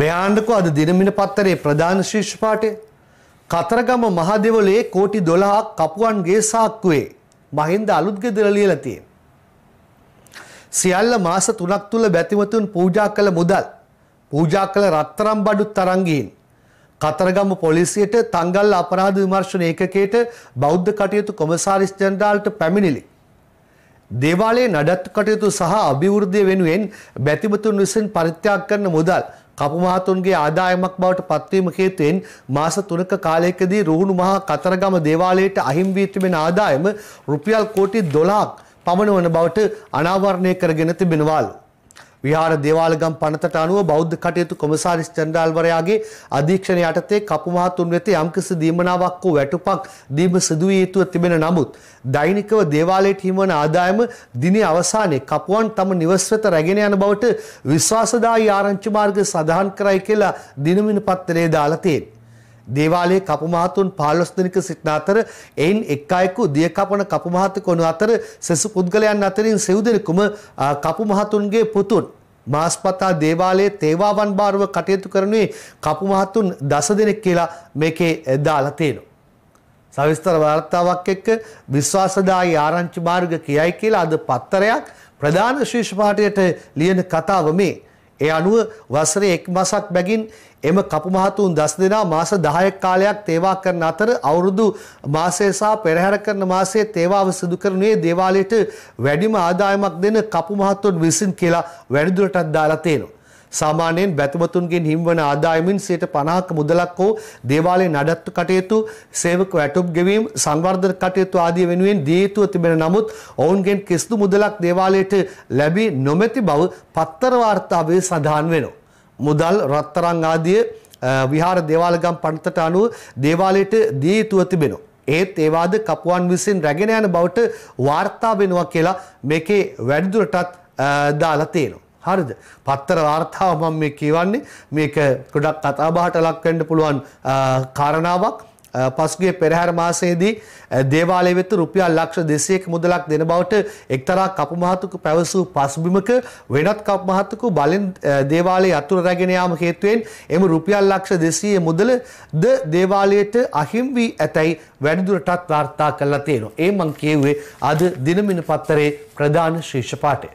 බයාණ්ඩකෝ අද දිනමින පත්තරේ ප්‍රධාන ශීර්ෂ පාඨය කතරගම මහදෙවලේ කෝටි 12ක් කපුවන්ගේ සාක්කුවේ මහින්ද අලුත් ගෙදර ලියලා තියෙනවා. සියල්ල මාස 3ක් තුල බැතිමතුන් පූජා කළ මුදල් පූජා කළ රත්තරම් බඩු තරංගීන් කතරගම පොලිසියට තංගල් අපරාධ විමර්ශන ඒකකයට බෞද්ධ කටයුතු කොමසාරිස් ජනරාල්ට පැමිණිලි. දේවාලයේ නඩත්තු කටයුතු සහ අභිවෘද්ධිය වෙනුවෙන් බැතිමතුන් විසින් පරිත්‍යාග කරන මුදල් කපු මහතුන්ගේ ආදායමක් බවට පත්වීම හේතුවෙන් මාස 3ක කාලයකදී රුහුණු මහා කතරගම දේවාලයට අහිමි වී තිබෙන ආදායම රුපියල් කෝටි 12ක් පමණ වන බවට අනාවරණය කරගෙන තිබෙනවාලු. විහාර දේවාලගම් පනතට අනුව බෞද්ධ කටයුතු කොමසාරිස් ජනරාල්වරයාගේ අධීක්ෂණ යටතේ කපු මහතුන් වෙත යම්කිසි දීමනාවක් හෝ වැටුපක් දීම සිදු විය යුතුව තිබෙන නමුත් දෛනිකව දේවාලයට හිමවන ආදායම දිනේ අවසානයේ කපුවන් තම නිවස් වෙත රැගෙන යන බවට විශ්වාසදායී ආරංචි මාර්ග සඳහන් කරයි කියලා දිනමින පත්තරේ දාලා තියෙනවා. දේවාලයේ කපු මහතුන් 15 දෙනෙක් සිටින අතර එයින් එක් අයෙකු දිය කපන කපු මහතෙකු වන අතර සෙසු පුද්ගලයන් අතරින් සෙව් දෙනෙකුම කපු මහතුන්ගේ පුතුන් මාස්පතා දේවාලයේ තේවාවන් බාරව කටයුතු කරනුවේ කපු මහතුන් දස දෙනෙක් කියලා මේකේ දාලා තියෙනවා. සවිස්තර වාර්තාවක් එක්ක විශ්වාසදායි ආරංචි මාර්ග කියයි කියලා අද පත්තරයක් ප්‍රධාන ශීර්ෂ පාඨයට ලියන කතාව මේ. ඒ අනුව වසරේ එක් මාසක් බැගින් එම කපු මහතුන් දස් දෙනා මාස 10ක් කාලයක් තේවා කරන අතර අවුරුදු මාසය සහ පෙරහැර කරන මාසයේ තේවාව සිදු කරනුයේ දේවාලයට වැඩිම ආදායමක් දෙන කපු මහතුන් විසින් කියලා වැඩිදුරටත් දාලා තියෙනවා. සාමාන්‍යයෙන් බැතිමතුන්ගෙන් හිම්වන ආදායමින් 50ක මුදලක් හෝ දේවාලයේ නඩත්තු කටයුතු, සේවක වැටුප් ගෙවීම, සංවර්ධන කටයුතු ආදී වෙනුවෙන් දිය යුතුව තිබෙන නමුත් ඔවුන්ගෙන් කිසිදු මුදලක් දේවාලයට ලැබී නොමැති බව පත්තර වාර්තාවේ සඳහන් වෙනවා. මුදල් රත්තරන් ආදිය විහාර දේවාලගම් පනතට අනුව දේවාලයට දිය යුතුව තිබෙනවා. ඒත් ඒවාද කපුවන් විසින් රැගෙන යන බවට වාර්තා වෙනවා කියලා මේකේ වැඩිදුරටත් දාලා තියෙනවා. හරිද? පත්තර වාර්තාව මම මේ කියවන්නේ මේක ගොඩක් කතාබහට ලක් වෙන්න පුළුවන් කාරණාවක්. පසුගිය පෙරහැර මාසයේදී දේවාලය වෙත රුපියල් ලක්ෂ 200ක මුදලක් දෙන බවට එක්තරා කපු මහතුකු පැවසූ පසුබිමක වෙනත් කපු මහතුකු බලෙන් දේවාලයේ අතුරු රැගෙන යාම හේතුවෙන් එම රුපියල් ලක්ෂ 200 මුදලද දේවාලයට අහිමි වී ඇතැයි වැඩිදුරටත් වාර්තා කළා තියෙනවා. ඒ මං කියුවේ අද දිනමින පත්තරේ ප්‍රධාන ශීර්ෂ පාඨය.